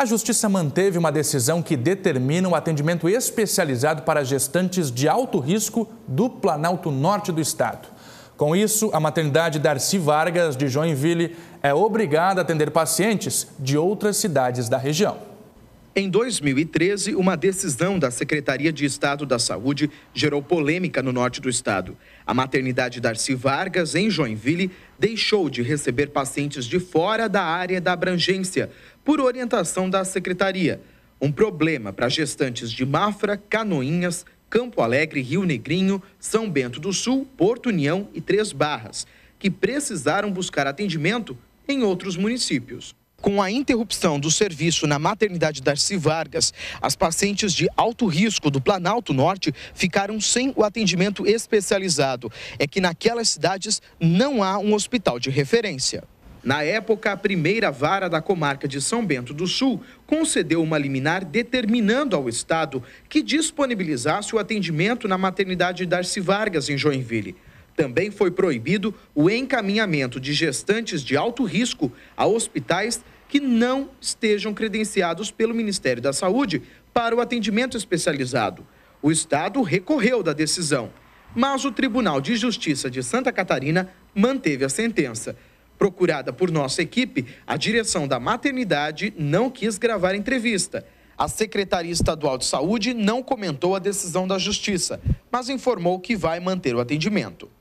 A Justiça manteve uma decisão que determina um atendimento especializado para gestantes de alto risco do Planalto Norte do Estado. Com isso, a maternidade Darcy Vargas, de Joinville, é obrigada a atender pacientes de outras cidades da região. Em 2013, uma decisão da Secretaria de Estado da Saúde gerou polêmica no norte do estado. A maternidade Darcy Vargas, em Joinville, deixou de receber pacientes de fora da área da abrangência, por orientação da Secretaria. Um problema para gestantes de Mafra, Canoinhas, Campo Alegre, Rio Negrinho, São Bento do Sul, Porto União e Três Barras, que precisaram buscar atendimento em outros municípios. Com a interrupção do serviço na maternidade Darcy Vargas, as pacientes de alto risco do Planalto Norte ficaram sem o atendimento especializado. É que naquelas cidades não há um hospital de referência. Na época, a primeira vara da comarca de São Bento do Sul concedeu uma liminar determinando ao Estado que disponibilizasse o atendimento na maternidade Darcy Vargas, em Joinville. Também foi proibido o encaminhamento de gestantes de alto risco a hospitais que não estejam credenciados pelo Ministério da Saúde para o atendimento especializado. O Estado recorreu da decisão, mas o Tribunal de Justiça de Santa Catarina manteve a sentença. Procurada por nossa equipe, a direção da maternidade não quis gravar entrevista. A Secretaria Estadual de Saúde não comentou a decisão da Justiça, mas informou que vai manter o atendimento.